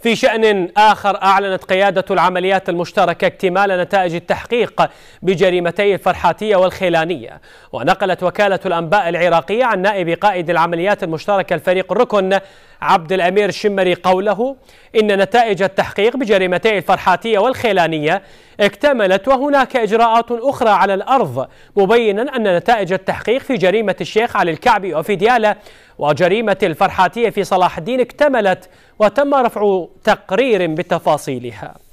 في شأن آخر أعلنت قيادة العمليات المشتركة اكتمال نتائج التحقيق بجريمتي الفرحاتية والخيلانية ونقلت وكالة الأنباء العراقية عن نائب قائد العمليات المشتركة الفريق الركن عبد الأمير شمري قوله إن نتائج التحقيق بجريمتي الفرحاتية والخيلانية اكتملت وهناك إجراءات أخرى على الأرض مبينا أن نتائج التحقيق في جريمة الشيخ علي الكعبي وفي ديالة وجريمة الفرحاتية في صلاح الدين اكتملت وتم رفع تقرير بتفاصيلها